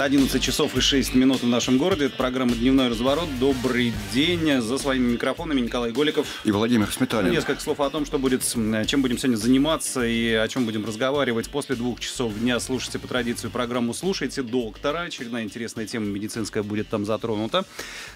11 часов и 6 минут в нашем городе. Это программа «Дневной разворот». Добрый день. За своими микрофонами Николай Голиков. И Владимир Сметанин. Ну, несколько слов о том, что будет, чем будем сегодня заниматься и о чем будем разговаривать. После двух часов дня слушайте по традиции программу «Слушайте доктора». Очередная интересная тема медицинская будет там затронута.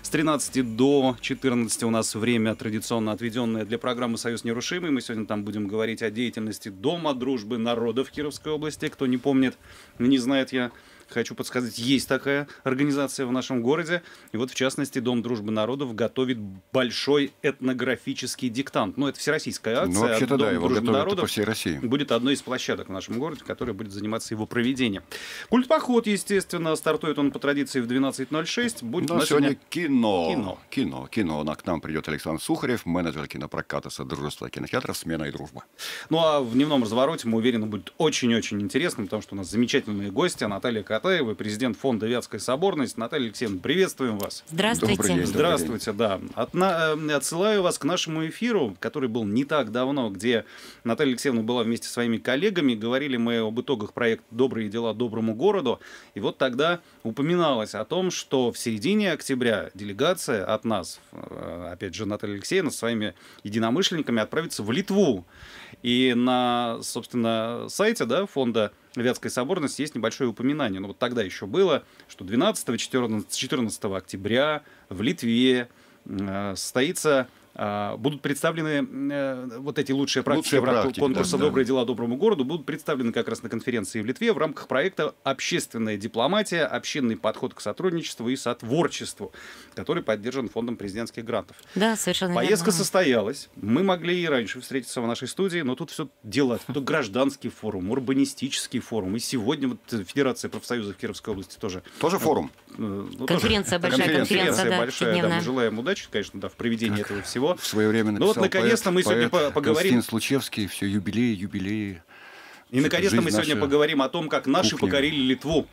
С 13 до 14 у нас время традиционно отведенное для программы «Союз нерушимый». Мы сегодня там будем говорить о деятельности Дома дружбы народов Кировской области. Кто не помнит, не знает я хочу подсказать, есть такая организация в нашем городе. И вот, в частности, Дом дружбы народов готовит большой этнографический диктант. Ну, это всероссийская ну, акция. Ну, вообще-то, да, его дружбы народов по всей России. Будет одной из площадок в нашем городе, которая будет заниматься его проведением. Культпоход, естественно, стартует он по традиции в 12.06. Будет Но ну, а сегодня, сегодня кино. Кино. Кино. Кино. К нам придет Александр Сухарев, менеджер кинопроката Содружества кинотеатров «Смена и дружба». Ну, а в дневном развороте, мы уверены, будет очень-очень интересно, потому что у нас замечательные гости. Наталья Катаевой, президент фонда Вятской соборности. Наталья Алексеевна, приветствуем вас. Здравствуйте. день, Здравствуйте, день. да. От, на, э, отсылаю вас к нашему эфиру, который был не так давно, где Наталья Алексеевна была вместе со своими коллегами. Говорили мы об итогах проекта «Добрые дела доброму городу». И вот тогда упоминалось о том, что в середине октября делегация от нас, э, опять же, Наталья Алексеевна со своими единомышленниками отправится в Литву. И на, собственно, сайте да, фонда Вятской соборности есть небольшое упоминание. Но ну, вот тогда еще было, что 12-14 октября в Литве э, состоится а, будут представлены э, вот эти лучшие практики лучшие в рамках практики, конкурса да, «Добрые да. дела доброму городу» будут представлены как раз на конференции в Литве в рамках проекта «Общественная дипломатия. Общинный подход к сотрудничеству и сотворчеству», который поддержан Фондом президентских грантов. Да, совершенно Поездка верно. состоялась. Мы могли и раньше встретиться в нашей студии, но тут все дело. Тут гражданский форум, урбанистический форум. И сегодня вот э, Федерация профсоюзов Кировской области тоже. Тоже э, форум? Ну, конференция тоже. большая. Конференция, конференция да, большая. Да, мы желаем удачи, конечно, да, в проведении так. этого всего всего. В свое время написал Ну вот, наконец-то мы сегодня поэт, поговорим... Константин Случевский, все юбилеи, юбилеи. И, наконец-то мы сегодня поговорим о том, как наши кухня. покорили Литву.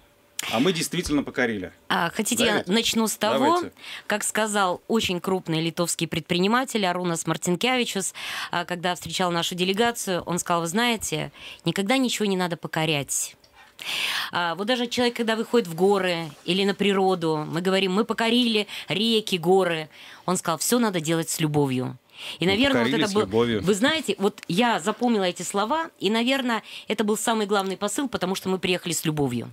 А мы действительно покорили. А, хотите, Давайте? я начну с того, Давайте. как сказал очень крупный литовский предприниматель Арунас Мартинкевичус, а, когда встречал нашу делегацию, он сказал, вы знаете, никогда ничего не надо покорять а, вот даже человек, когда выходит в горы или на природу, мы говорим, мы покорили реки, горы. Он сказал, все надо делать с любовью. И, ну, наверное, вот это был... Любовью. Вы знаете, вот я запомнила эти слова, и, наверное, это был самый главный посыл, потому что мы приехали с любовью.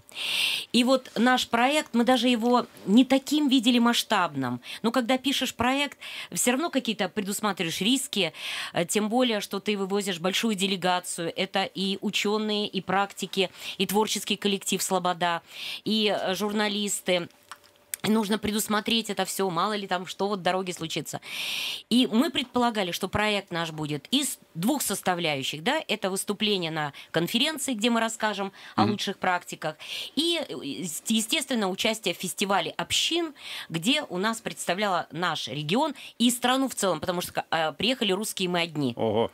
И вот наш проект, мы даже его не таким видели масштабным. Но когда пишешь проект, все равно какие-то предусматриваешь риски, э, тем более, что ты вывозишь большую делегацию. Это и ученые, и практики, и творческий коллектив «Слобода», и э, журналисты, нужно предусмотреть это все, мало ли там, что вот дороги случится. И мы предполагали, что проект наш будет из двух составляющих, да, это выступление на конференции, где мы расскажем о mm-hmm. лучших практиках, и, естественно, участие в фестивале общин, где у нас представляла наш регион и страну в целом, потому что э, приехали русские мы одни. Ого.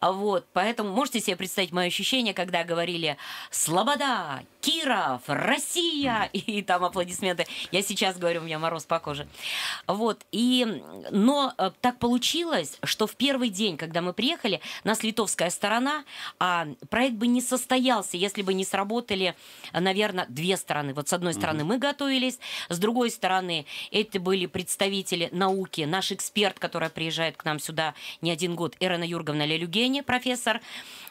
Вот, поэтому можете себе представить мое ощущение, когда говорили «Слобода, Киров, Россия, и там аплодисменты. Я сейчас говорю, у меня мороз по коже. Вот, и, но э, так получилось, что в первый день, когда мы приехали, нас литовская сторона, а проект бы не состоялся, если бы не сработали, наверное, две стороны. Вот с одной стороны мы готовились, с другой стороны это были представители науки, наш эксперт, который приезжает к нам сюда не один год, Ирена Юрговна Лелюгени, профессор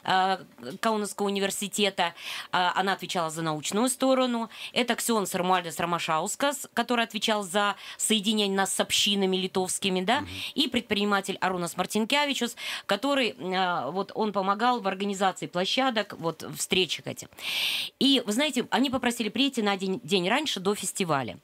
э, Каунасского университета, э, она отвечала за научную сторону. Это Ксен Сармуальдес Ромашаускас, который отвечал за соединение нас с общинами литовскими, да, угу. и предприниматель Арунас Мартинкевичус, который, э, вот он помогал в организации площадок, вот встречах этих. И, вы знаете, они попросили прийти на день, день раньше до фестиваля.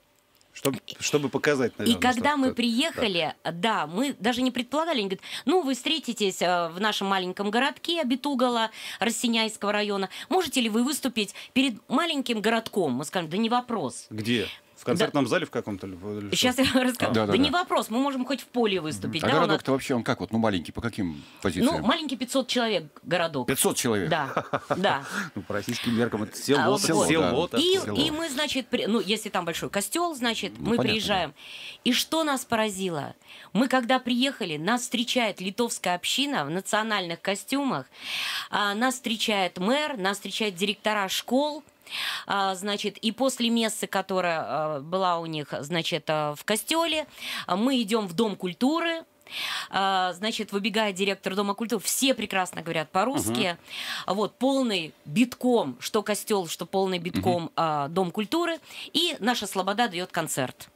Чтобы, чтобы показать, наверное. И когда мы приехали, да. да, мы даже не предполагали, они говорят, ну, вы встретитесь э, в нашем маленьком городке Абитугала, Рассиняйского района, можете ли вы выступить перед маленьким городком? Мы скажем, да не вопрос. Где? В концертном да. зале в каком-то? Сейчас я расскажу. Да, да, да, да не вопрос, мы можем хоть в поле выступить. А да, городок-то нас... вообще, он как вот, ну маленький, по каким позициям? Ну, маленький 500 человек городок. 500 человек? Да, да. Ну, по российским меркам это село. А, село, село, да. и, село. И мы, значит, при... ну, если там большой костел, значит, ну, мы понятно, приезжаем. Да. И что нас поразило? Мы, когда приехали, нас встречает литовская община в национальных костюмах, а, нас встречает мэр, нас встречает директора школ, а, значит, и после мессы, которая а, была у них, значит, а, в Костеле, мы идем в Дом культуры, Значит, выбегает директор Дома культуры, все прекрасно говорят по-русски. Угу. Вот, полный битком, что костел, что полный битком угу. Дом культуры. И наша Слобода дает концерт.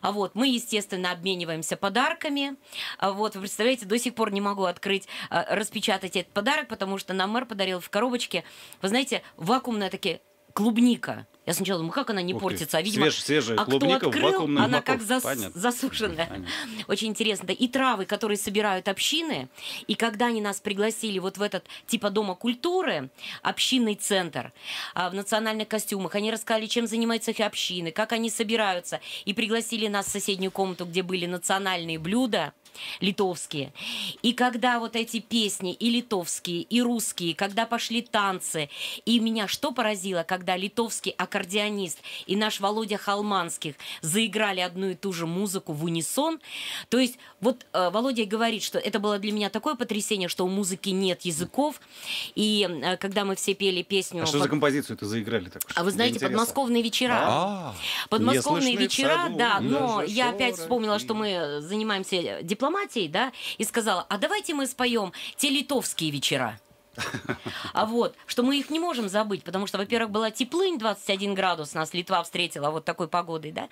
А вот мы, естественно, обмениваемся подарками. А вот, вы представляете, до сих пор не могу открыть, а, распечатать этот подарок, потому что нам мэр подарил в коробочке, вы знаете, вакуумные такие клубника. Я сначала думаю, как она не Ух портится, а видимо, свеж, свежая а кто открыл, она упаковке. как зас, Понятно. засушенная. Понятно. Очень интересно. Да, и травы, которые собирают общины, и когда они нас пригласили вот в этот типа дома культуры, общинный центр, а, в национальных костюмах, они рассказали, чем занимаются их общины, как они собираются, и пригласили нас в соседнюю комнату, где были национальные блюда литовские. И когда вот эти песни и литовские, и русские, когда пошли танцы, и меня что поразило, когда литовский аккордеонист и наш Володя Холманских заиграли одну и ту же музыку в унисон, то есть вот э, Володя говорит, что это было для меня такое потрясение, что у музыки нет языков, и э, когда мы все пели песню... А что за композицию это заиграли? Так, а вы знаете, подмосковные вечера. А. Подмосковные вечера, да, но я опять вспомнила, что мы занимаемся дипломатией, дипломатией, да, и сказала, а давайте мы споем те литовские вечера. А вот, что мы их не можем забыть, потому что, во-первых, была теплынь 21 градус, нас Литва встретила вот такой погодой, да,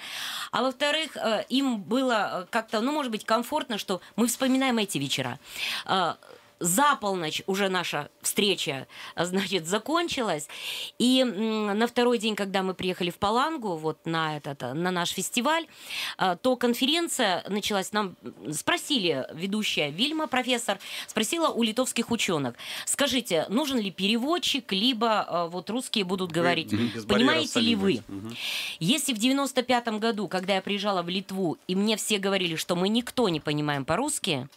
а во-вторых, э, им было э, как-то, ну, может быть, комфортно, что мы вспоминаем эти вечера. Э, за полночь уже наша встреча, а, значит, закончилась. И на второй день, когда мы приехали в Палангу, вот на, этот, э, на наш фестиваль, а, то конференция началась. Нам спросили, ведущая Вильма, профессор, спросила у литовских ученых, скажите, нужен ли переводчик, либо а, вот русские будут говорить, вы, понимаете ли вы? Угу. Если в 95 году, когда я приезжала в Литву, и мне все говорили, что мы никто не понимаем по-русски,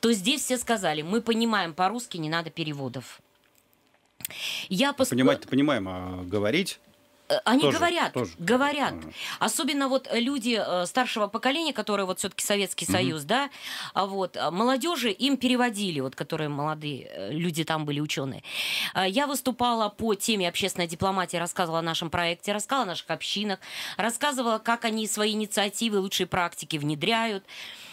то здесь все сказали, мы понимаем по-русски, не надо переводов. Я пос... Понимать-то понимаем, а говорить... Э, они тоже, говорят, тоже. говорят. Особенно вот э, люди э, старшего поколения, которые вот все-таки Советский угу. Союз, да, а вот а молодежи им переводили, вот которые молодые люди там были ученые. Я выступала по теме общественной дипломатии, рассказывала о нашем проекте, рассказывала о наших общинах, рассказывала, как они свои инициативы, лучшие практики внедряют.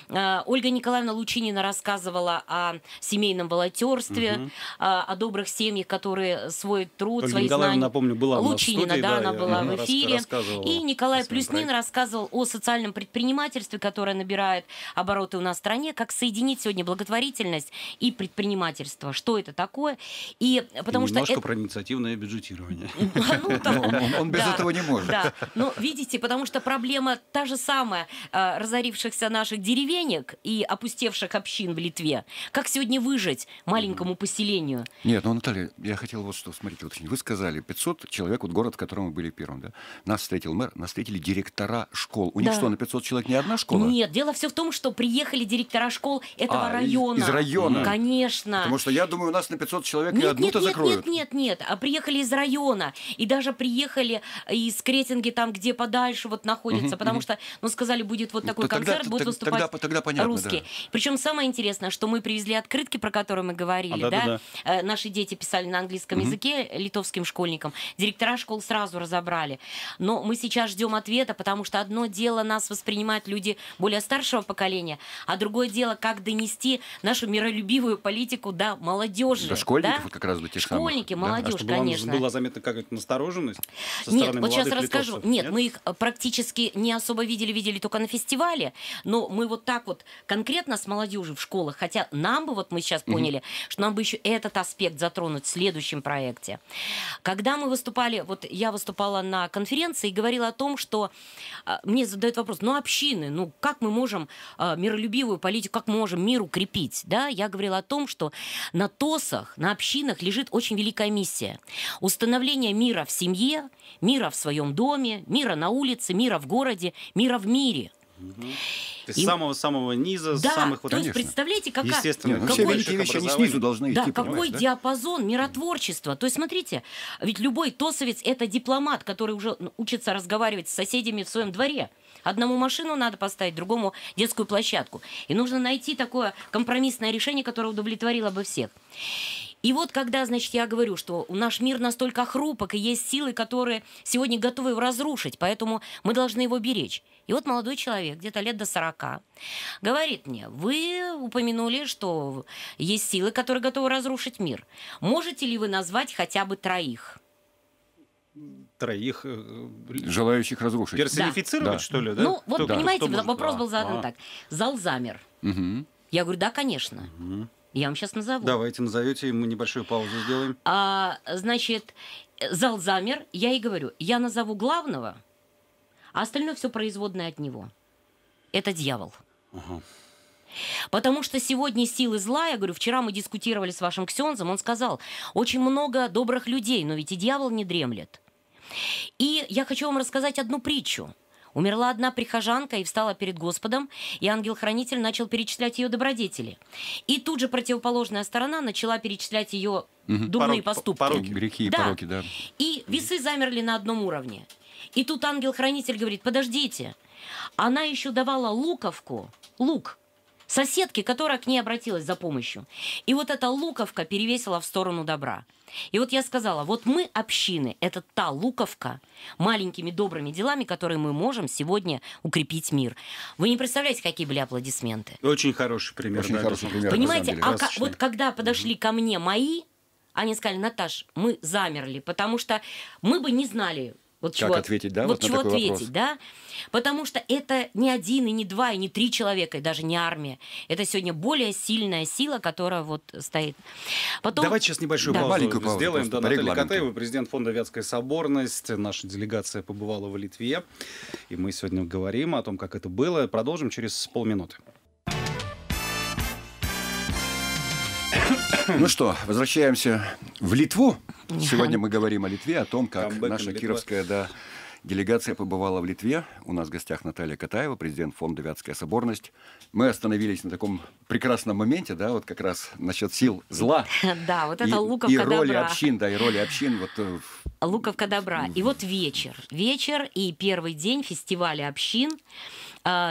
Э, Ольга Николаевна Лучинина рассказывала о семейном волонтерстве, угу. о добрых семьях, которые свой труд, Ольга свои Николаевна, знания. напомню, была Лучинина, студии, да, да, она была в эфире. И Николай Плюснин рассказывал о социальном предпринимательстве, которое набирает обороты у нас в стране, как соединить сегодня благотворительность и предпринимательство. Что это такое? И потому и что немножко это... про инициативное бюджетирование. Ну, он без этого не может. Да, но ну, видите, потому что проблема та же самая э, разорившихся наших деревень денег и опустевших общин в Литве. Как сегодня выжить маленькому поселению? Нет, ну, Наталья, я хотел вот что, смотрите, вот Вы сказали, 500 человек, вот город, в котором мы были первым, да? Нас встретил мэр, нас встретили директора школ. У них что, на 500 человек не одна школа? Нет, дело все в том, что приехали директора школ этого а, района. Из, из района? Конечно. Потому что я думаю, у нас на 500 человек нет, и одну-то нет, закроют. Нет, нет, нет, а приехали из района. И даже приехали из Кретинги, там, где подальше вот находится, угу, потому что, ну, сказали, будет вот ну, такой тогда, концерт, будет выступать тогда, тогда понятно, русские. Да. Причем самое интересное, что мы привезли открытки, про которые мы говорили, а, да, да, да, да. Э, наши дети писали на английском угу. языке литовским школьникам, директора школ сразу разобрали. Но мы сейчас ждем ответа, потому что одно дело нас воспринимают люди более старшего поколения, а другое дело, как донести нашу миролюбивую политику до молодежи. До школьников да? как раз до тех Школьники, самых, молодежь, да? а чтобы конечно. Была заметна какая-то настороженность со Нет, вот сейчас расскажу. Нет, Нет, мы их практически не особо видели, видели только на фестивале, но мы вот так так вот конкретно с молодежью в школах, хотя нам бы, вот мы сейчас поняли, mm-hmm. что нам бы еще этот аспект затронуть в следующем проекте. Когда мы выступали, вот я выступала на конференции и говорила о том, что а, мне задают вопрос, ну общины, ну как мы можем а, миролюбивую политику, как мы можем мир укрепить, да? Я говорила о том, что на ТОСах, на общинах лежит очень великая миссия. Установление мира в семье, мира в своем доме, мира на улице, мира в городе, мира в мире – Угу. То есть самого-самого низа, да, самых вот... то есть представляете, как... Естественно. Нет, ну, какой... все великие вещи, они снизу должны да, идти. Какой да? диапазон миротворчества. То есть смотрите, ведь любой тосовец – это дипломат, который уже ну, учится разговаривать с соседями в своем дворе. Одному машину надо поставить, другому детскую площадку. И нужно найти такое компромиссное решение, которое удовлетворило бы всех. И вот когда, значит, я говорю, что наш мир настолько хрупок, и есть силы, которые сегодня готовы его разрушить, поэтому мы должны его беречь. И вот молодой человек, где-то лет до 40, говорит мне, вы упомянули, что есть силы, которые готовы разрушить мир. Можете ли вы назвать хотя бы троих? троих э, э, желающих разрушить. Персонифицировать, да. что ли? Ну, да? Ну, вот кто, понимаете, кто вопрос может? был а, задан а. так. Зал замер. Угу. Я говорю, да, конечно. Угу. Я вам сейчас назову. Давайте назовете, и мы небольшую паузу сделаем. А, значит, зал замер, я и говорю, я назову главного, а остальное все производное от него. Это дьявол. Ага. Потому что сегодня силы зла, я говорю, вчера мы дискутировали с вашим ксензом, он сказал, очень много добрых людей, но ведь и дьявол не дремлет. И я хочу вам рассказать одну притчу. Умерла одна прихожанка и встала перед Господом, и ангел-хранитель начал перечислять ее добродетели. И тут же противоположная сторона начала перечислять ее угу. дурные пороки, поступки. Пороки, грехи и да. пороки, да. И весы замерли на одном уровне. И тут ангел-хранитель говорит, подождите, она еще давала луковку, лук, соседки, которая к ней обратилась за помощью. И вот эта луковка перевесила в сторону добра. И вот я сказала, вот мы общины, это та луковка маленькими добрыми делами, которые мы можем сегодня укрепить мир. Вы не представляете, какие были аплодисменты. Очень хороший пример. Очень да, хороший пример. Понимаете, а к- вот когда подошли угу. ко мне мои, они сказали, Наташ, мы замерли, потому что мы бы не знали, вот как чего, ответить, да? Вот, вот чего ответить, вопрос. да? Потому что это не один, и не два, и не три человека, и даже не армия. Это сегодня более сильная сила, которая вот стоит. Потом... Давайте сейчас небольшую да. паузу Маленькую паузу сделаем. Да, Наталья Катаева, президент фонда «Вятская соборность». Наша делегация побывала в Литве, и мы сегодня говорим о том, как это было. Продолжим через полминуты. Ну что, возвращаемся в Литву. Сегодня мы говорим о Литве, о том, как наша кировская да, делегация побывала в Литве. У нас в гостях Наталья Катаева, президент фонда «Вятская соборность». Мы остановились на таком прекрасном моменте, да, вот как раз насчет сил зла. Да, вот это луковка добра. и роли общин, да, и роли общин. Вот, э, луковка добра. И вот вечер. Вечер и первый день фестиваля общин –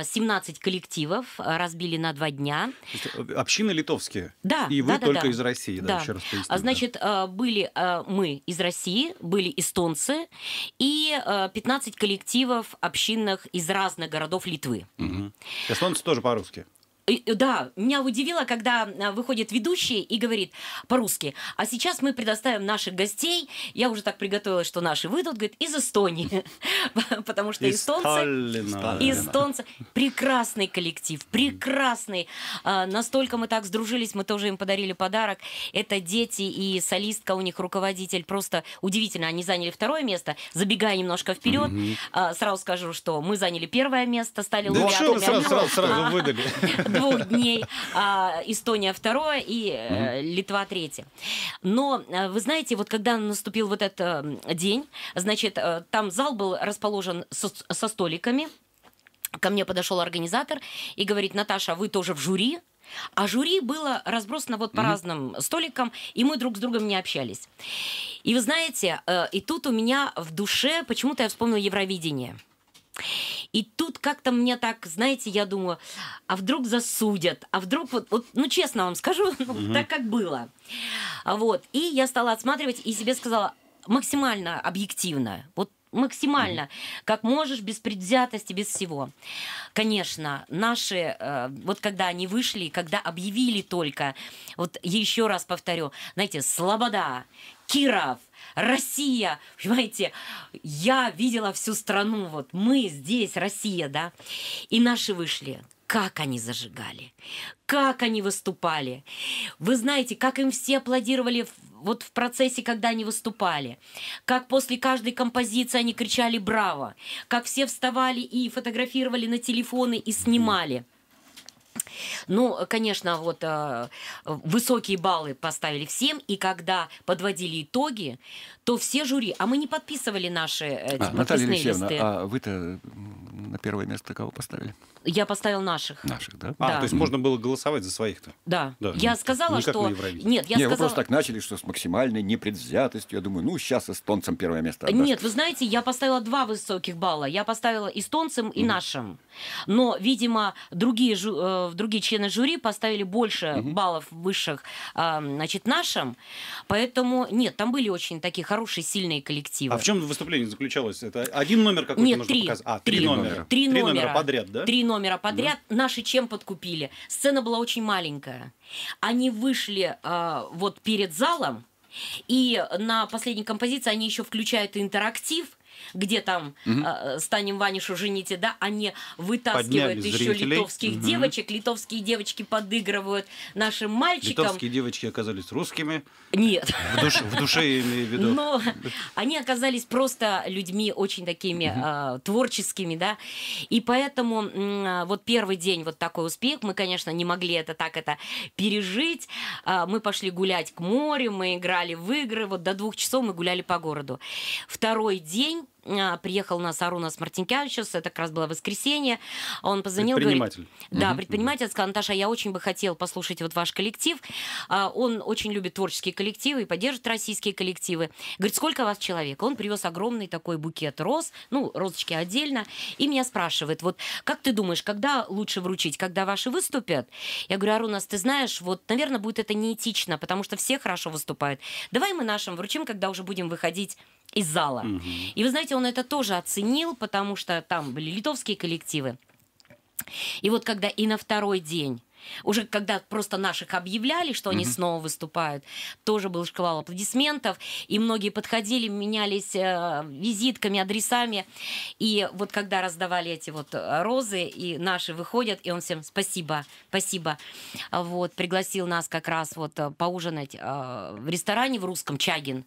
17 э, коллективов э, разбили на два дня. Э, общины литовские? Да. И вы да, да, только да. из России, да, да еще раз поясню. А, значит, да. были мы из России, были эстонцы и 15 коллективов общинных из разных городов Литвы. Угу. Эстонцы тоже по-русски? Э, да, меня удивило, когда э, выходит ведущий и говорит по-русски, а сейчас мы предоставим наших гостей, я уже так приготовилась, что наши выйдут, говорит, из Эстонии, потому что эстонцы... Эстонцы. Прекрасный коллектив, прекрасный. А, настолько мы так сдружились, мы тоже им подарили подарок. Это дети и солистка у них, руководитель. Просто удивительно, они заняли второе место. Забегая немножко вперед, а, сразу скажу, что мы заняли первое место, стали лауреатами. Да сразу, вы сразу выдали? двух дней, а, Эстония второе и э, Литва третье. Но, э, вы знаете, вот когда наступил вот этот э, день, значит, там зал был расположен со столиками, Ко мне подошел организатор и говорит, Наташа, вы тоже в жюри? А жюри было разбросано вот по mm-hmm. разным столикам, и мы друг с другом не общались. И вы знаете, э, и тут у меня в душе почему-то я вспомнила Евровидение. И тут как-то мне так, знаете, я думаю, а вдруг засудят, а вдруг вот, вот ну честно вам скажу, ну, угу. так как было. Вот. И я стала отсматривать и себе сказала максимально объективно. Вот максимально, mm как можешь, без предвзятости, без всего. Конечно, наши, э, вот когда они вышли, когда объявили только, вот еще раз повторю, знаете, Слобода, Киров, Россия, понимаете, я видела всю страну, вот мы здесь, Россия, да, и наши вышли, как они зажигали, как они выступали. Вы знаете, как им все аплодировали вот в процессе, когда они выступали, как после каждой композиции они кричали «Браво!», как все вставали и фотографировали на телефоны и снимали. Ну, э, конечно, вот э, высокие баллы поставили всем, и когда подводили итоги, то все жюри, а мы не подписывали наши э, а, Наталья Алексеевна, листы. а вы-то на первое место кого поставили? Я поставил наших. Наших, да? А, да. то есть можно было голосовать за своих-то? Да. да. Я ну, сказала, что... На Нет, я Нет, сказала... вы просто так начали, что с максимальной непредвзятостью. Я думаю, ну, сейчас эстонцам первое место отдаст. Нет, вы знаете, я поставила два высоких балла. Я поставила эстонцам и mm. нашим. Но, видимо, другие жюри э, другие члены жюри поставили больше угу. баллов высших, а, значит, нашим. Поэтому нет, там были очень такие хорошие, сильные коллективы. А в чем выступление заключалось? Это один номер какой-то нет, нужно три, показать? А, три, три номера. Три, три номера. номера подряд, да? Три номера подряд. Да. Наши чем подкупили? Сцена была очень маленькая. Они вышли э, вот перед залом, и на последней композиции они еще включают интерактив – где там угу. станем Ванишу жените, да, они вытаскивают еще литовских угу. девочек, литовские девочки подыгрывают нашим мальчикам. Литовские девочки оказались русскими. Нет. В, душе, в душе я имею в виду. Но они оказались просто людьми очень такими угу. э, творческими, да, и поэтому э, вот первый день вот такой успех, мы, конечно, не могли это так это пережить, э, мы пошли гулять к морю, мы играли в игры, вот до двух часов мы гуляли по городу. Второй день а, приехал на Сару на Мартинкянчус, это как раз было воскресенье, он позвонил, предприниматель. говорит... Да, угу. предприниматель, сказал, Наташа, я очень бы хотел послушать вот ваш коллектив, а, он очень любит творческие коллективы и поддерживает российские коллективы. Говорит, сколько у вас человек? Он привез огромный такой букет роз, ну, розочки отдельно, и меня спрашивает, вот как ты думаешь, когда лучше вручить, когда ваши выступят? Я говорю, Арунас, ты знаешь, вот, наверное, будет это неэтично, потому что все хорошо выступают. Давай мы нашим вручим, когда уже будем выходить из зала. Угу. И вы знаете, он это тоже оценил, потому что там были литовские коллективы. И вот когда и на второй день уже когда просто наших объявляли, что они mm-hmm. снова выступают, тоже был шквал аплодисментов, и многие подходили, менялись э, визитками, адресами, и вот когда раздавали эти вот э, розы, и наши выходят, и он всем спасибо, спасибо, вот, пригласил нас как раз вот э, поужинать э, в ресторане в русском Чагин,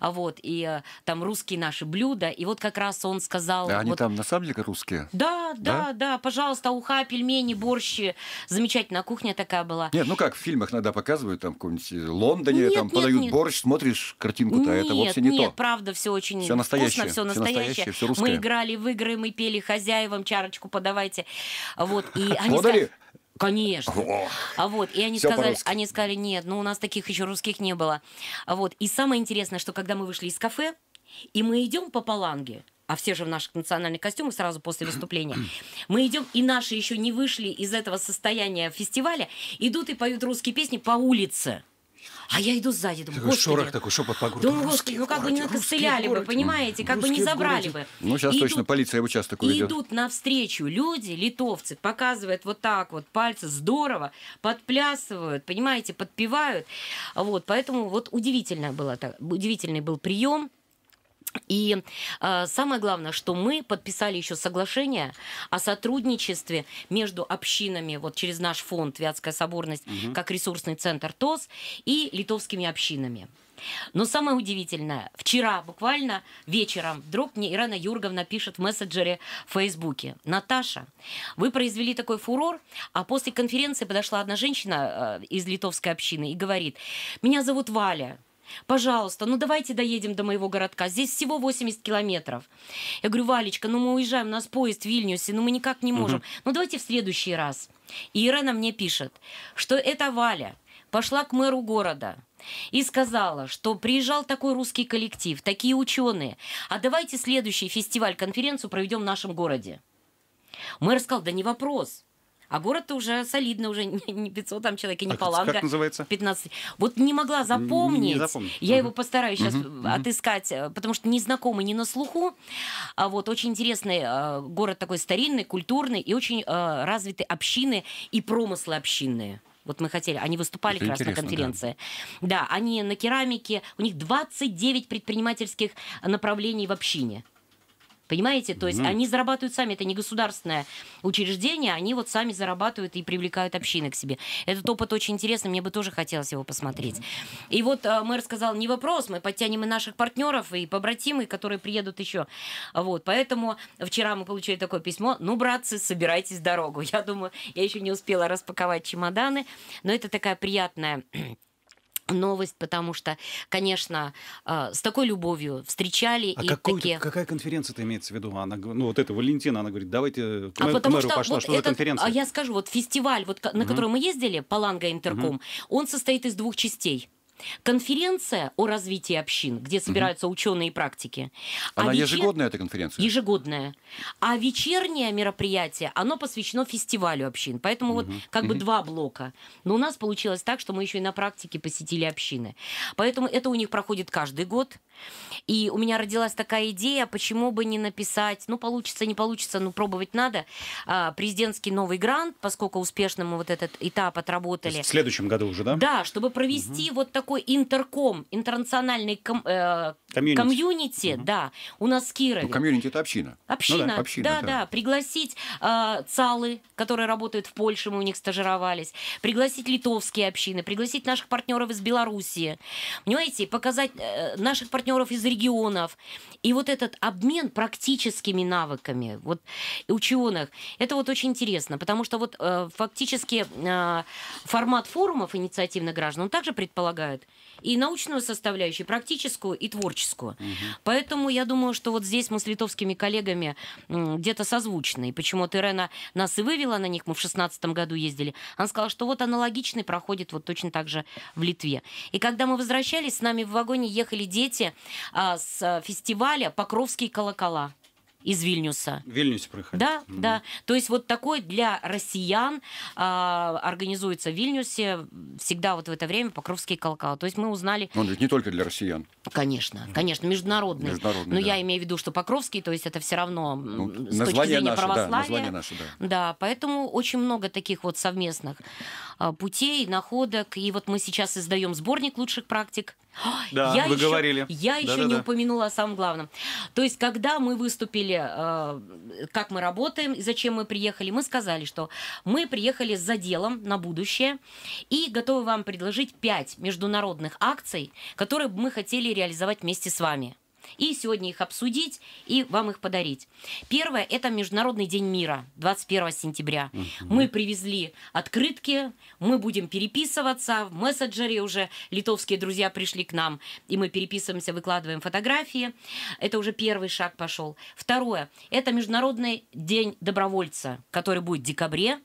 вот, и э, там русские наши блюда, и вот как раз он сказал... Да, они вот, там на самом деле русские? Да, да, да, да, пожалуйста, уха, пельмени, борщи, замечательно на кухня такая была. Нет, ну как в фильмах иногда показывают, там в каком-нибудь Лондоне, нет, там нет, подают нет. борщ, смотришь картинку-то, а это вовсе не нет, то. Нет, правда, все очень все настоящее, вкусно, все настоящее. Все настоящее все русское. Мы играли в игры, мы пели хозяевам чарочку подавайте. Вот, и они Подали? Сказали, Конечно. а вот, и они сказали, они сказали, нет, ну у нас таких еще русских не было. А вот, и самое интересное, что когда мы вышли из кафе, и мы идем по паланге, а все же в наших национальных костюмах сразу после выступления. Мы идем, и наши еще не вышли из этого состояния фестиваля, идут и поют русские песни по улице. А я иду сзади, думаю, господи. Шорох такой, шепот по городу. Думаю, господи, ну как городе, бы не накостыляли бы, понимаете, как бы не забрали бы. Ну сейчас идут, точно полиция его часто такое ведет. Идут навстречу люди, литовцы, показывают вот так вот пальцы, здорово, подплясывают, понимаете, подпевают. Вот, поэтому вот удивительно было, удивительный был прием. И э, самое главное, что мы подписали еще соглашение о сотрудничестве между общинами, вот через наш фонд «Вятская соборность» угу. как ресурсный центр ТОС и литовскими общинами. Но самое удивительное, вчера буквально вечером вдруг мне Ирана Юрговна пишет в мессенджере в Фейсбуке. Наташа, вы произвели такой фурор, а после конференции подошла одна женщина э, из литовской общины и говорит, меня зовут Валя, Пожалуйста, ну давайте доедем до моего городка. Здесь всего 80 километров. Я говорю, Валечка, ну мы уезжаем, у нас поезд в Вильнюсе, ну мы никак не можем. Угу. Ну давайте в следующий раз. И Ирена мне пишет, что это Валя пошла к мэру города и сказала, что приезжал такой русский коллектив, такие ученые, а давайте следующий фестиваль-конференцию проведем в нашем городе. Мэр сказал, да не вопрос. А город-то уже солидно, уже не 500 там человек, и не а Паланга. Как называется? 15. Вот не могла запомнить. Не запомнить. Я угу. его постараюсь сейчас угу. отыскать, э, потому что незнакомый не на слуху. А вот очень интересный э, город такой старинный, культурный и очень э, развиты общины и промыслы общинные. Вот мы хотели, они выступали Это как раз на конференции. Да. да, они на керамике, у них 29 предпринимательских направлений в общине. Понимаете? То есть mm они зарабатывают сами, это не государственное учреждение, они вот сами зарабатывают и привлекают общины к себе. Этот опыт очень интересный, мне бы тоже хотелось его посмотреть. И вот э, мэр сказал, не вопрос, мы подтянем и наших партнеров, и побратимы, которые приедут еще. Вот, поэтому вчера мы получили такое письмо, ну, братцы, собирайтесь в дорогу. Я думаю, я еще не успела распаковать чемоданы, но это такая приятная новость, потому что, конечно, а, с такой любовью встречали а и какой, такие... какая конференция-то имеется в виду? Она, ну вот это Валентина, она говорит, давайте к, а мэ- к мэру что пошла, вот что этот, за конференция? я скажу, вот фестиваль, вот, на угу. который мы ездили, Паланга Интерком, угу. он состоит из двух частей. Конференция о развитии общин, где собираются угу. ученые и практики. А Она а вечер... ежегодная, эта конференция? Ежегодная. А вечернее мероприятие, оно посвящено фестивалю общин. Поэтому угу. вот как угу. бы два блока. Но у нас получилось так, что мы еще и на практике посетили общины. Поэтому это у них проходит каждый год. И у меня родилась такая идея, почему бы не написать, ну, получится, не получится, ну, пробовать надо, а, президентский новый грант, поскольку успешно мы вот этот этап отработали. в следующем году уже, да? Да, чтобы провести угу. вот такой интерком, интернациональный ком, э, комьюнити, комьюнити угу. да, у нас в Кирове. Ну, комьюнити – это община. Община, ну, да, община да, да, да, пригласить э, ЦАЛы, которые работают в Польше, мы у них стажировались, пригласить литовские общины, пригласить наших партнеров из Белоруссии, понимаете, показать э, наших партнеров партнеров из регионов. И вот этот обмен практическими навыками вот, ученых, это вот очень интересно, потому что вот э, фактически э, формат форумов инициативных граждан, он также предполагает и научную составляющую, практическую, и творческую. Угу. Поэтому я думаю, что вот здесь мы с литовскими коллегами э, где-то созвучны. И почему-то Ирена нас и вывела на них, мы в 16 году ездили, она сказала, что вот аналогичный проходит вот точно так же в Литве. И когда мы возвращались, с нами в вагоне ехали дети а, с фестиваля «Покровские колокола» из Вильнюса. В Вильнюсе проходит. Да, mm-hmm. да. То есть вот такой для россиян а, организуется в Вильнюсе всегда вот в это время Покровские колокола. То есть мы узнали... Он же не только для россиян. Конечно, mm-hmm. конечно, международный. международный Но да. я имею в виду, что Покровский, то есть это все равно ну, с точки зрения наше, православия. Да, название наше, да. Да, поэтому очень много таких вот совместных а, путей, находок. И вот мы сейчас издаем сборник лучших практик Да, я вы еще, говорили. Я еще да, не да. упомянула о самом главном. То есть, когда мы выступили, э, как мы работаем и зачем мы приехали, мы сказали, что мы приехали с заделом на будущее и готовы вам предложить пять международных акций, которые мы хотели реализовать вместе с вами и сегодня их обсудить и вам их подарить. Первое – это Международный день мира, 21 сентября. Угу. Мы привезли открытки, мы будем переписываться, в мессенджере уже литовские друзья пришли к нам, и мы переписываемся, выкладываем фотографии. Это уже первый шаг пошел. Второе – это Международный день добровольца, который будет в декабре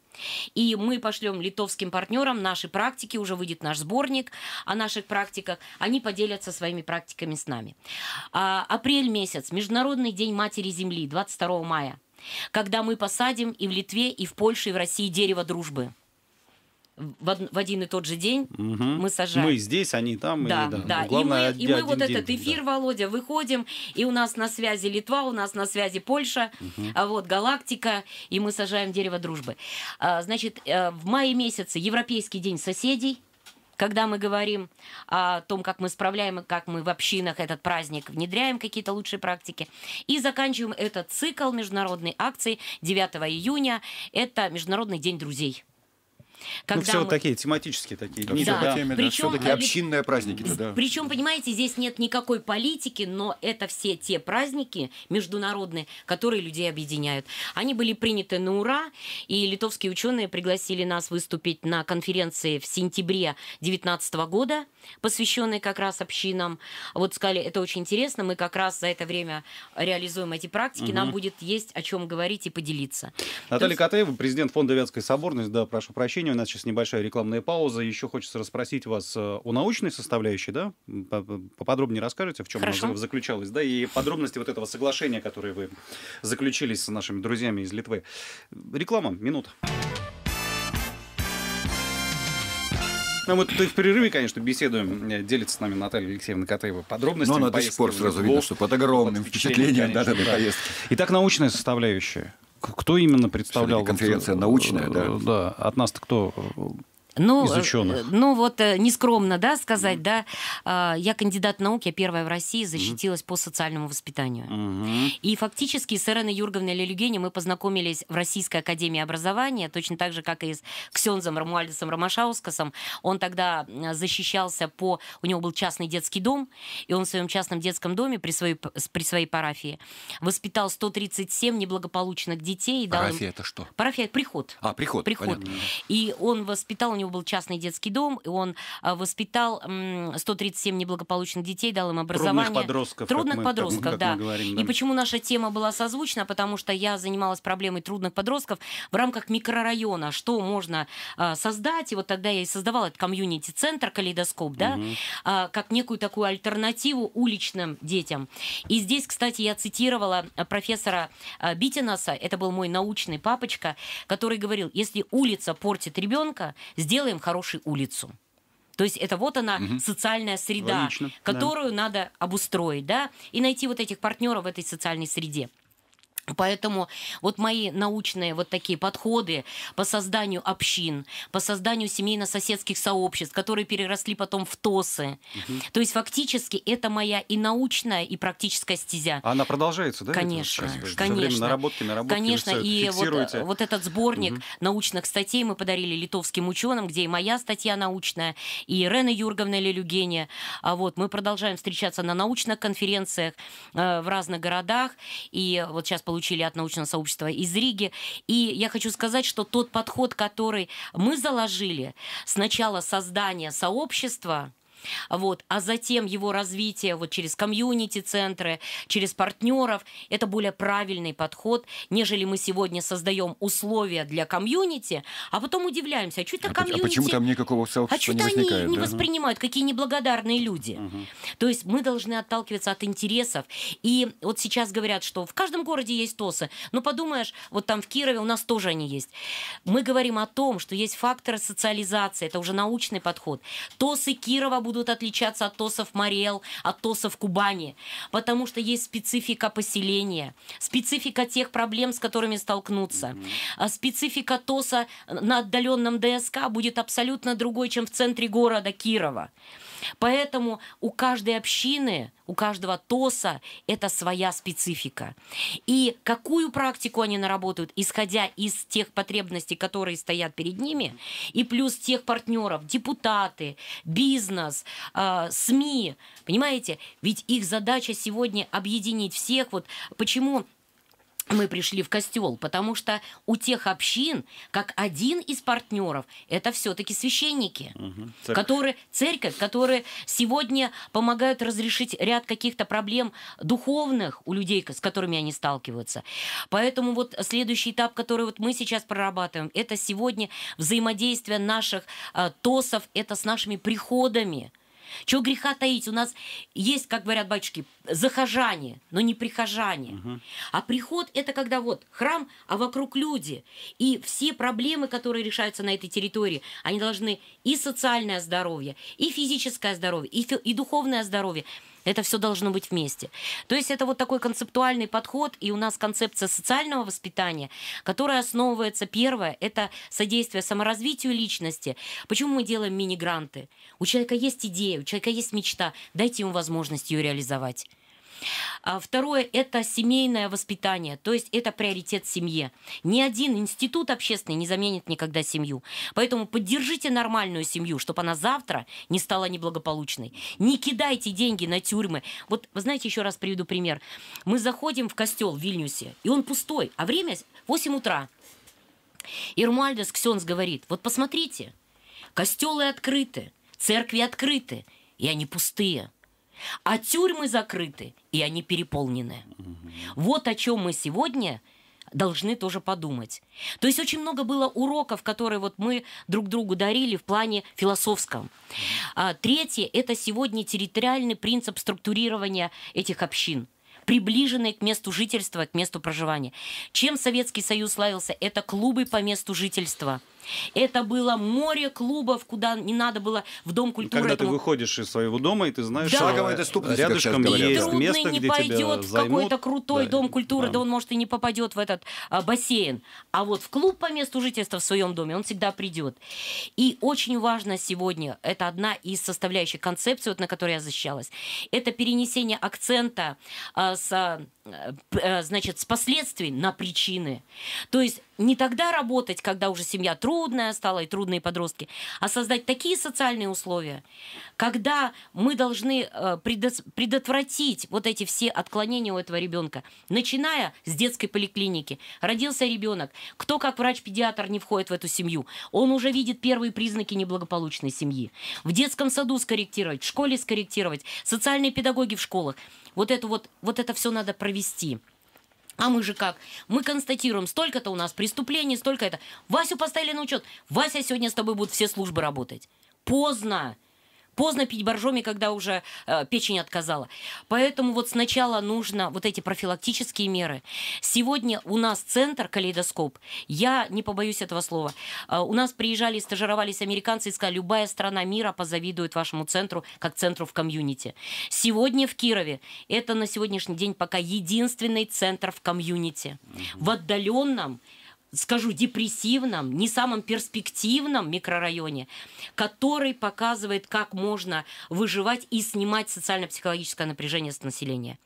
и мы пошлем литовским партнерам наши практики, уже выйдет наш сборник о наших практиках, они поделятся своими практиками с нами. А, апрель месяц, Международный день Матери Земли, 22 мая, когда мы посадим и в Литве, и в Польше, и в России дерево дружбы – в, в один и тот же день угу. мы сажаем. Мы здесь, они там. Да, и, да. да. главное, и мы, и мы вот день, этот эфир, да. Володя, выходим, и у нас на связи Литва, у нас на связи Польша, угу. а вот Галактика, и мы сажаем дерево дружбы. А, значит, э, в мае месяце Европейский день соседей. Когда мы говорим о том, как мы справляем, как мы в общинах этот праздник внедряем какие-то лучшие практики. И заканчиваем этот цикл международной акции 9 июня. Это Международный день друзей. Ну, Когда ну, все мы... вот такие тематические такие. Да, да. да. Причем, да. общинные праздники. Да. Причем, понимаете, здесь нет никакой политики, но это все те праздники международные, которые людей объединяют. Они были приняты на ура, и литовские ученые пригласили нас выступить на конференции в сентябре 2019 года, посвященной как раз общинам. Вот сказали, это очень интересно, мы как раз за это время реализуем эти практики, угу. нам будет есть о чем говорить и поделиться. Наталья То есть... Катаева, президент фонда Вятской соборности, да, прошу прощения, сожалению, у нас сейчас небольшая рекламная пауза. Еще хочется расспросить вас э, о научной составляющей, да? Поподробнее расскажете, в чем Хорошо. она заключалась, да? И подробности вот этого соглашения, которое вы заключили с нашими друзьями из Литвы. Реклама, минута. Ну вот ты в перерыве, конечно, беседуем, э, делится с нами Наталья Алексеевна Катаева подробностями. Ну она до сих пор сразу видно, что под огромным под впечатлением конечно, да, да, да, поездки. Итак, научная составляющая. Кто именно представлял? Конференция научная, э, да? Да, от нас-то кто э, ну, из э, Ну вот э, нескромно, да, сказать, да, а, я кандидат наук, я первая в России защитилась mm-hmm. по социальному воспитанию. Mm-hmm. И фактически с Ириной Юрговной Лелюгени мы познакомились в Российской Академии Образования, точно так же, как и с Ксензом Рамуальдесом Ромашаускасом. Он тогда э, защищался по... У него был частный детский дом, и он в своем частном детском доме при своей, при своей парафии воспитал 137 неблагополучных детей. Парафия дал им... это что? Парафия — приход. А, приход, Приход. Понятно. И он воспитал у него него был частный детский дом, и он а, воспитал 137 неблагополучных детей, дал им образование. Трудных подростков. Трудных мы, подростков, как, да. Как говорим, да. И почему наша тема была созвучна? Потому что я занималась проблемой трудных подростков в рамках микрорайона, что можно а, создать. И вот тогда я и создавала этот комьюнити-центр «Калейдоскоп», да, угу. как некую такую альтернативу уличным детям. И здесь, кстати, я цитировала профессора Битинаса, это был мой научный папочка, который говорил, если улица портит ребенка, сделай делаем хорошую улицу. То есть это вот она угу. социальная среда, Логично, которую да. надо обустроить, да, и найти вот этих партнеров в этой социальной среде. Поэтому вот мои научные вот такие подходы по созданию общин, по созданию семейно-соседских сообществ, которые переросли потом в ТОСы. Угу. То есть фактически это моя и научная, и практическая стезя. А она продолжается, да? Конечно, это, конечно. наработки, наработки. Конечно, и вот, вот этот сборник угу. научных статей мы подарили литовским ученым, где и моя статья научная, и Рена Юрговна Лелюгения. А вот мы продолжаем встречаться на научных конференциях э, в разных городах, и вот сейчас получается получили от научного сообщества из Риги. И я хочу сказать, что тот подход, который мы заложили, сначала создание сообщества, вот, а затем его развитие вот через комьюнити-центры, через партнеров, это более правильный подход, нежели мы сегодня создаем условия для комьюнити, а потом удивляемся, а что это а, а комьюнити... А почему там никакого а сообщества а не возникает? А они не да? воспринимают, какие неблагодарные люди. Угу. То есть мы должны отталкиваться от интересов. И вот сейчас говорят, что в каждом городе есть ТОСы. но подумаешь, вот там в Кирове у нас тоже они есть. Мы говорим о том, что есть факторы социализации, это уже научный подход. ТОСы Кирова будут отличаться от ТОСов Мариэл, от ТОСов Кубани, потому что есть специфика поселения, специфика тех проблем, с которыми столкнутся. А специфика ТОСа на отдаленном ДСК будет абсолютно другой, чем в центре города Кирова. Поэтому у каждой общины, у каждого ТОСа это своя специфика. И какую практику они наработают, исходя из тех потребностей, которые стоят перед ними, и плюс тех партнеров, депутаты, бизнес, э, СМИ, понимаете? Ведь их задача сегодня объединить всех. Вот почему мы пришли в костел, потому что у тех общин, как один из партнеров, это все-таки священники, угу. Церковь. которые, церковь, которые сегодня помогают разрешить ряд каких-то проблем духовных у людей, с которыми они сталкиваются. Поэтому вот следующий этап, который вот мы сейчас прорабатываем, это сегодня взаимодействие наших э, ТОСов, это с нашими приходами. Чего греха таить? У нас есть, как говорят батюшки, захожание, но не прихожание. Угу. А приход – это когда вот храм, а вокруг люди. И все проблемы, которые решаются на этой территории, они должны и социальное здоровье, и физическое здоровье, и, и духовное здоровье – это все должно быть вместе. То есть это вот такой концептуальный подход, и у нас концепция социального воспитания, которая основывается, первое, это содействие саморазвитию личности. Почему мы делаем мини-гранты? У человека есть идея, у человека есть мечта, дайте ему возможность ее реализовать. А второе – это семейное воспитание, то есть это приоритет семье. Ни один институт общественный не заменит никогда семью. Поэтому поддержите нормальную семью, чтобы она завтра не стала неблагополучной. Не кидайте деньги на тюрьмы. Вот, вы знаете, еще раз приведу пример. Мы заходим в костел в Вильнюсе, и он пустой, а время 8 утра. Ирмуальдес Ксенс говорит, вот посмотрите, костелы открыты, церкви открыты, и они пустые – а тюрьмы закрыты, и они переполнены. Угу. Вот о чем мы сегодня должны тоже подумать. То есть очень много было уроков, которые вот мы друг другу дарили в плане философском. А, третье – это сегодня территориальный принцип структурирования этих общин приближенные к месту жительства, к месту проживания. Чем Советский Союз славился? Это клубы по месту жительства – это было море клубов, куда не надо было в Дом культуры. Когда этого... ты выходишь из своего дома, и ты знаешь, да. шаговая доступность, рядышком как есть трудный место, не где пойдет тебя в какой-то крутой да, Дом культуры, да. да он, может, и не попадет в этот а, бассейн. А вот в клуб по месту жительства в своем доме он всегда придет. И очень важно сегодня, это одна из составляющих концепции, вот, на которой я защищалась, это перенесение акцента а, с а, Э, э, значит, с последствий на причины. То есть не тогда работать, когда уже семья трудная стала и трудные подростки, а создать такие социальные условия, когда мы должны э, предотвратить вот эти все отклонения у этого ребенка, начиная с детской поликлиники. Родился ребенок, кто как врач-педиатр не входит в эту семью, он уже видит первые признаки неблагополучной семьи. В детском саду скорректировать, в школе скорректировать, социальные педагоги в школах. Вот это вот, вот это все надо провести. А мы же как? Мы констатируем, столько-то у нас преступлений, столько это. Васю поставили на учет. Вася, сегодня с тобой будут все службы работать. Поздно. Поздно пить боржоми, когда уже э, печень отказала. Поэтому вот сначала нужно вот эти профилактические меры. Сегодня у нас центр калейдоскоп. Я не побоюсь этого слова. Э, у нас приезжали, стажировались американцы и сказали, любая страна мира позавидует вашему центру, как центру в комьюнити. Сегодня в Кирове это на сегодняшний день пока единственный центр в комьюнити. В отдаленном скажу, депрессивном, не самом перспективном микрорайоне, который показывает, как можно выживать и снимать социально-психологическое напряжение с населения.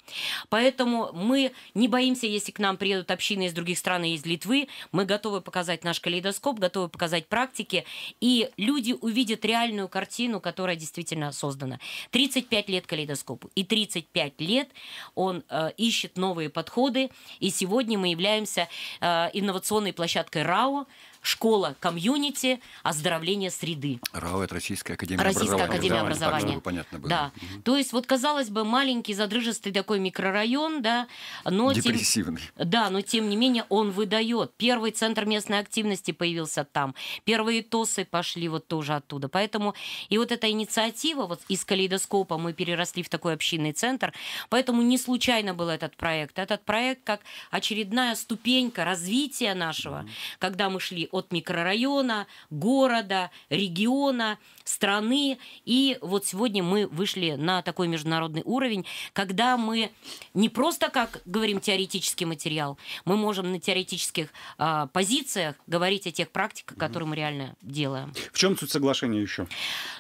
Поэтому мы не боимся, если к нам приедут общины из других стран и из Литвы, мы готовы показать наш калейдоскоп, готовы показать практики, и люди увидят реальную картину, которая действительно создана. 35 лет калейдоскопу, и 35 лет он э, ищет новые подходы, и сегодня мы являемся э, инновационной площадкой РАО школа комьюнити, оздоровление среды. РАО – это Российская академия Российская образования. Академия образования. Так, чтобы понятно было. Да. Угу. То есть вот, казалось бы, маленький задрыжистый такой микрорайон, да, но... Депрессивный. Тем, да, но тем не менее он выдает. Первый центр местной активности появился там. Первые ТОСы пошли вот тоже оттуда. Поэтому и вот эта инициатива вот из калейдоскопа мы переросли в такой общинный центр. Поэтому не случайно был этот проект. Этот проект как очередная ступенька развития нашего, mm-hmm. когда мы шли от микрорайона, города, региона, страны. И вот сегодня мы вышли на такой международный уровень, когда мы не просто, как говорим, теоретический материал, мы можем на теоретических э, позициях говорить о тех практиках, которые мы реально делаем. В чем суть соглашения еще?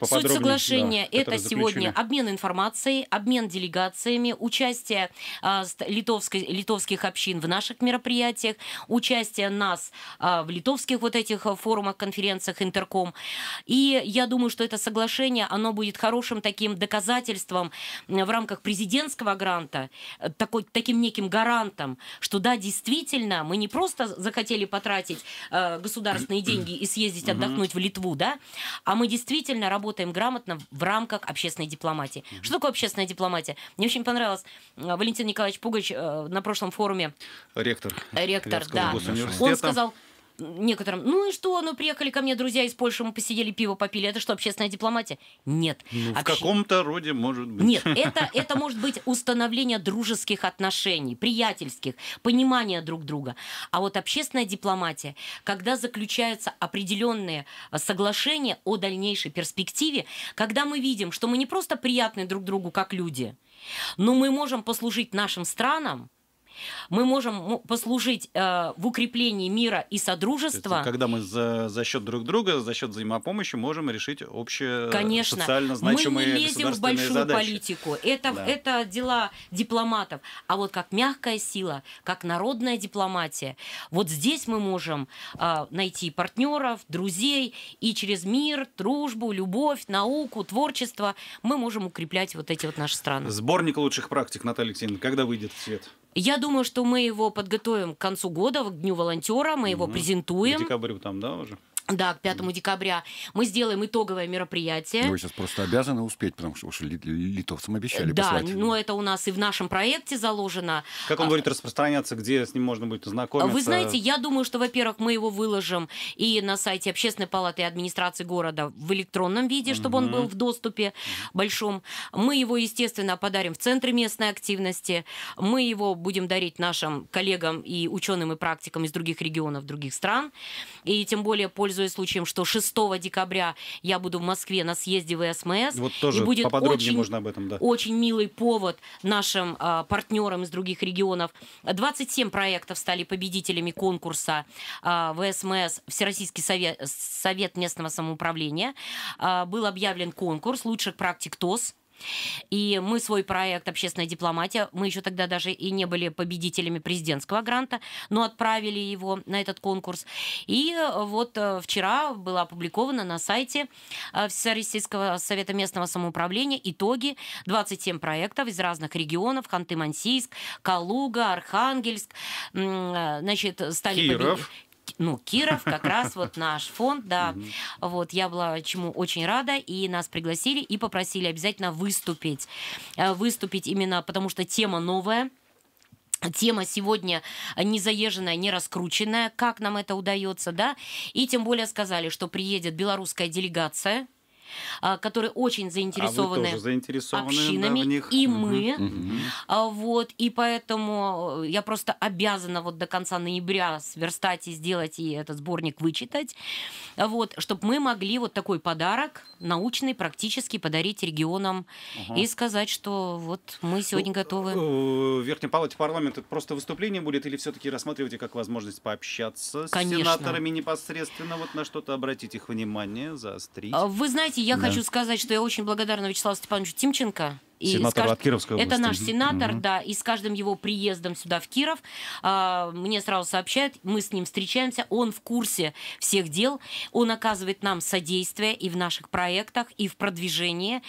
Суть соглашения да, это сегодня обмен информацией, обмен делегациями, участие э, литовской, литовских общин в наших мероприятиях, участие нас э, в литовских всех вот этих э, форумах, конференциях Интерком. И я думаю, что это соглашение, оно будет хорошим таким доказательством в рамках президентского гранта, э, такой, таким неким гарантом, что да, действительно, мы не просто захотели потратить э, государственные деньги и съездить отдохнуть в Литву, да, а мы действительно работаем грамотно в рамках общественной дипломатии. Что такое общественная дипломатия? Мне очень понравилось, э, Валентин Николаевич Пугач э, на прошлом форуме... Ректор. Ректор, да. Он сказал, некоторым, ну и что, ну приехали ко мне друзья из Польши, мы посидели, пиво попили, это что, общественная дипломатия? Нет. Ну, Общ... В каком-то роде может быть. Нет, это, это может быть установление дружеских отношений, приятельских, понимания друг друга. А вот общественная дипломатия, когда заключаются определенные соглашения о дальнейшей перспективе, когда мы видим, что мы не просто приятны друг другу как люди, но мы можем послужить нашим странам, мы можем ну, послужить э, в укреплении мира и содружества. Есть, когда мы за, за счет друг друга, за счет взаимопомощи можем решить общие э, Конечно. социально значимые задачи. Конечно, Мы не лезем в большую задачи. политику. Это, да. это дела дипломатов. А вот как мягкая сила, как народная дипломатия, вот здесь мы можем э, найти партнеров, друзей, и через мир, дружбу, любовь, науку, творчество мы можем укреплять вот эти вот наши страны. Сборник лучших практик, Наталья Алексеевна, когда выйдет в свет? Я думаю, что мы его подготовим к концу года, к Дню волонтера, мы его презентуем. В декабрю там, да, уже? Да, к 5 декабря мы сделаем итоговое мероприятие. Ну, вы сейчас просто обязаны успеть, потому что уж литовцам обещали э, да, послать. Да, но это у нас и в нашем проекте заложено. Как он а, будет распространяться, где с ним можно будет знакомиться? Вы знаете, я думаю, что, во-первых, мы его выложим и на сайте Общественной палаты и администрации города в электронном виде, чтобы угу. он был в доступе большом. Мы его, естественно, подарим в Центре местной активности. Мы его будем дарить нашим коллегам и ученым и практикам из других регионов, других стран. И тем более пользуясь пользуясь случаем, что 6 декабря я буду в Москве на съезде ВСМС. Вот тоже и будет очень, можно об этом, да. Очень милый повод нашим а, партнерам из других регионов. 27 проектов стали победителями конкурса а, ВСМС Всероссийский совет, совет местного самоуправления. А, был объявлен конкурс лучших практик ТОС и мы свой проект «Общественная дипломатия», мы еще тогда даже и не были победителями президентского гранта, но отправили его на этот конкурс. И э, вот э, вчера была опубликована на сайте э, Всероссийского совета местного самоуправления итоги 27 проектов из разных регионов, Ханты-Мансийск, Калуга, Архангельск, значит, стали Киров. Побед ну, Киров, как раз вот наш фонд, да. Вот, я была чему очень рада, и нас пригласили, и попросили обязательно выступить. Э, выступить именно потому, что тема новая, тема сегодня не заезженная, не раскрученная, как нам это удается, да, и тем более сказали, что приедет белорусская делегация, а, которые очень а заинтересованы, а заинтересованы общинами, да, в них. и мы. Угу. Вот, и поэтому э, я просто обязана вот до конца ноября сверстать и сделать и этот сборник вычитать, вот, чтобы мы могли вот такой подарок научный, практически подарить регионам угу. и сказать, что вот мы сегодня ну, готовы. Э, в Верхней Палате парламента это просто выступление будет или все-таки рассматриваете как возможность пообщаться Конечно. с сенаторами непосредственно, вот на что-то обратить их внимание, заострить? Вы знаете, я да. хочу сказать, что я очень благодарна Вячеславу Степановичу Тимченко и сенатор кажд... от Кировской области. Это наш сенатор, угу. да, и с каждым его приездом сюда в Киров э, мне сразу сообщают, мы с ним встречаемся, он в курсе всех дел, он оказывает нам содействие и в наших проектах, и в продвижении.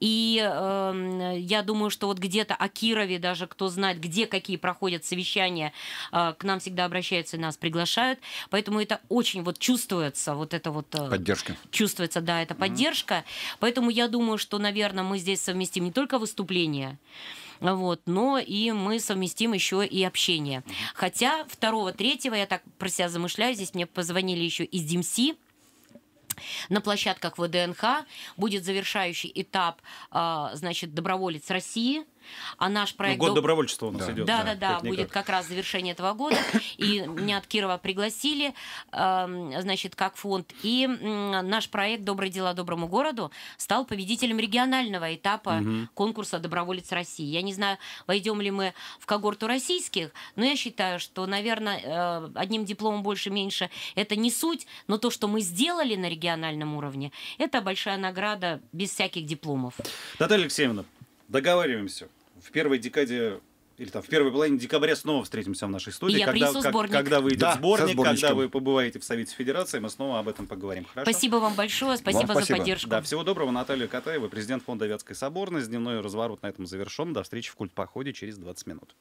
И э, я думаю, что вот где-то о Кирове даже кто знает, где какие проходят совещания, э, к нам всегда обращаются и нас приглашают, поэтому это очень вот чувствуется, вот это вот... Э, поддержка. Чувствуется, да, это поддержка, угу. поэтому я думаю, что, наверное, мы здесь совместим не только только выступления вот, но и мы совместим еще и общение. Хотя 2 третьего я так про себя замышляю, здесь мне позвонили еще из DMC, эм на площадках ВДНХ будет завершающий этап, а, значит, доброволец России – а наш ну, проект... Ну, год добровольчества у нас да. идет. Да, да, да, как будет как раз завершение этого года. И меня от Кирова пригласили, эм, значит, как фонд. И наш проект «Добрые дела доброму городу» стал победителем регионального этапа угу. конкурса «Доброволец России». Я не знаю, войдем ли мы в когорту российских, но я считаю, что, наверное, э, одним дипломом больше-меньше это не суть, но то, что мы сделали на региональном уровне, это большая награда без всяких дипломов. Наталья Алексеевна, договариваемся в первой декаде или там в первой половине декабря снова встретимся в нашей студии, Я когда, как, когда выйдет да, сборник, когда вы побываете в Совете Федерации, мы снова об этом поговорим. Хорошо? Спасибо вам большое, спасибо вам за спасибо. поддержку. Да, всего доброго, Наталья Катаева, президент Фонда Вятской Соборности. Дневной разворот на этом завершен. До встречи в культпоходе через 20 минут.